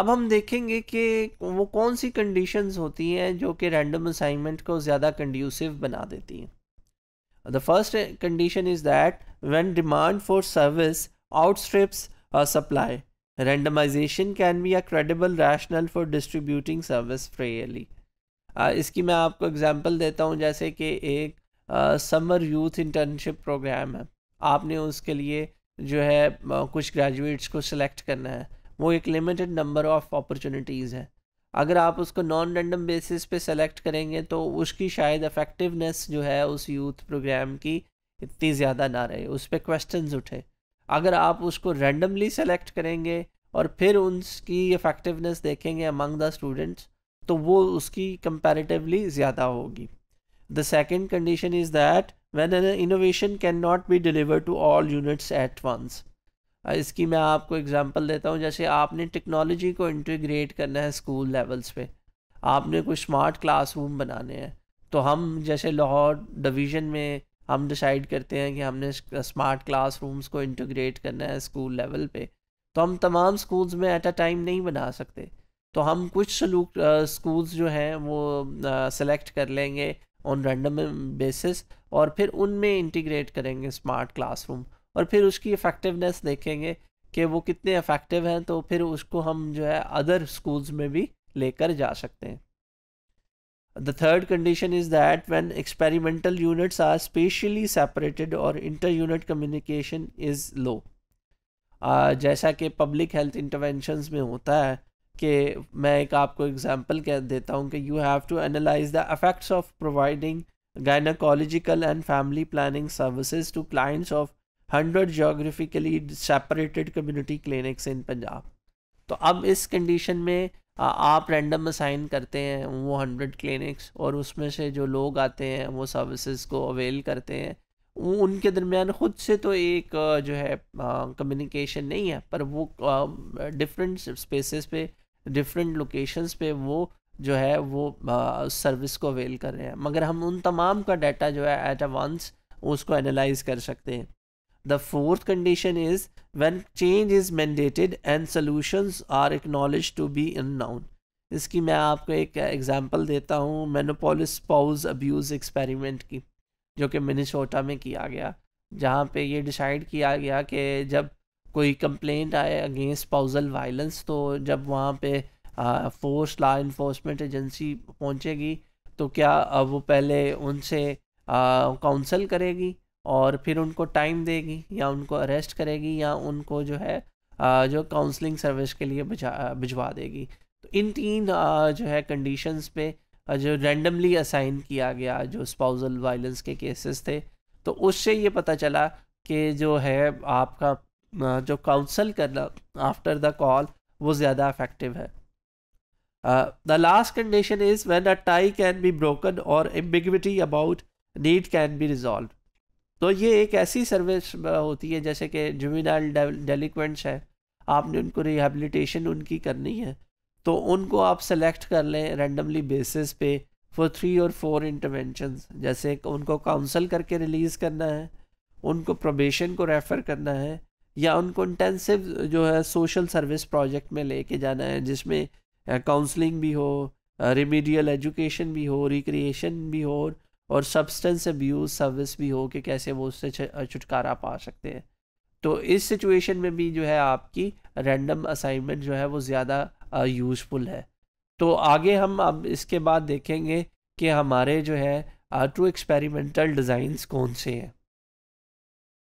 अब हम देखेंगे कि वो कौन सी कंडीशंस होती हैं जो कि रैंडम असाइनमेंट को ज़्यादा कंड्यूसिव बना देती हैं the first condition is that when demand for service outstrips supply randomization can be a credible rational for distributing service fairly इसकी मैं आपको एग्जाम्पल देता हूँ जैसे कि एक समर यूथ इंटर्नशिप प्रोग्राम है आपने उसके लिए जो है uh, कुछ ग्रेजुएट्स को सिलेक्ट करना है वो एक लिमिटेड नंबर ऑफ अपॉर्चुनिटीज़ है अगर आप उसको नॉन रैंडम बेसिस पे सेलेक्ट करेंगे तो उसकी शायद इफेक्टिवनेस जो है उस यूथ प्रोग्राम की इतनी ज़्यादा ना रहे उस पर क्वेश्चन उठे अगर आप उसको रैंडमली सेलेक्ट करेंगे और फिर उनकी इफेक्टिवनेस देखेंगे अमंग द स्टूडेंट्स तो वो उसकी कंपेरेटिवली ज़्यादा होगी the second condition is that an innovation can not be deliver to all units at once इसकी मैं आपको एग्जांपल देता हूँ जैसे आपने टेक्नोलॉजी को इंटीग्रेट करना है स्कूल लेवल्स पे आपने कोई स्मार्ट क्लासरूम बनाने हैं तो हम जैसे लाहौर डिवीज़न में हम डिसाइड करते हैं कि हमने स्मार्ट क्लासरूम्स को इंटीग्रेट करना है स्कूल लेवल पे तो हम तमाम स्कूल्स में एट अ टाइम नहीं बना सकते तो हम कुछ सलूक स्कूल्स जो हैं वो सेलेक्ट कर लेंगे ऑन रैंडम बेसिस और फिर उनमें इंटीग्रेट करेंगे स्मार्ट क्लासरूम और फिर उसकी इफ़ेक्टिवनेस देखेंगे कि वो कितने इफ़ेक्टिव हैं तो फिर उसको हम जो है अदर स्कूल्स में भी लेकर जा सकते हैं the third condition is that when experimental units are spatially separated और inter unit communication is low जैसा कि पब्लिक हेल्थ इंटरवेंशन में होता है कि मैं एक आपको एग्जाम्पल कह देता हूँ कि you have to analyse the effects of providing gynaecological and family planning services to clients of hundred geographically separated community clinics in Punjab तो अब इस कंडीशन में आप रैंडम असाइन करते हैं वो हंड्रेड क्लिनिक्स और उसमें से जो लोग आते हैं वो सर्विसेज को अवेल करते हैं उनके दरमियान ख़ुद से तो एक जो है कम्युनिकेशन नहीं है पर वो डिफरेंट स्पेसेस पे डिफरेंट लोकेशंस पे वो जो है वो सर्विस को अवेल कर रहे हैं मगर हम उन तमाम का डाटा जो है एट अ वंस उसको एनालाइज कर सकते हैं The fourth condition is when change is mandated and solutions are acknowledged to be unknown. इसकी मैं आपको एक एग्जांपल देता हूँ मेनोपोलिस पाउज अब्यूज़ एक्सपेरिमेंट की जो कि मिनिसोटा में किया गया जहाँ पे ये डिसाइड किया गया कि जब कोई कंप्लेंट आए अगेंस्ट पाउजल वायलेंस तो जब वहाँ पे फोर्स ला इन्फोर्समेंट एजेंसी पहुँचेगी तो क्या वो पहले उनसे काउंसल करेगी और फिर उनको टाइम देगी या उनको अरेस्ट करेगी या उनको जो है जो काउंसलिंग सर्विस के लिए भिजवा देगी तो इन तीन जो है कंडीशंस पे जो रैंडमली असाइन किया गया जो स्पाउजल वायलेंस के केसेस थे तो उससे ये पता चला कि जो है आपका जो काउंसल करना आफ्टर द कॉल वो ज़्यादा अफेक्टिव है the last condition is when a tie can be broken और ambiguity about need can be resolve तो ये एक ऐसी सर्विस होती है जैसे कि जुमिनाइल डेलिक्वेंट्स है आपने उनको रिहेबिलिटेशन उनकी करनी है तो उनको आप सेलेक्ट कर लें रेंडमली बेसिस पे फॉर थ्री और फोर इंटरवेंशन जैसे उनको काउंसल करके रिलीज़ करना है उनको प्रोबेशन को रेफ़र करना है या उनको इंटेंसिव जो है सोशल सर्विस प्रोजेक्ट में लेके जाना है जिसमें काउंसलिंग भी हो रिमीडियल एजुकेशन भी हो रिक्रिएशन भी हो और सब्सटेंस अब्यूज सर्विस भी हो कि कैसे वो उससे छुटकारा पा सकते हैं तो इस सिचुएशन में भी जो है आपकी रैंडम असाइनमेंट जो है वो ज़्यादा यूजफुल है तो आगे हम अब इसके बाद देखेंगे कि हमारे जो है ट्रू एक्सपेरिमेंटल डिज़ाइंस कौन से हैं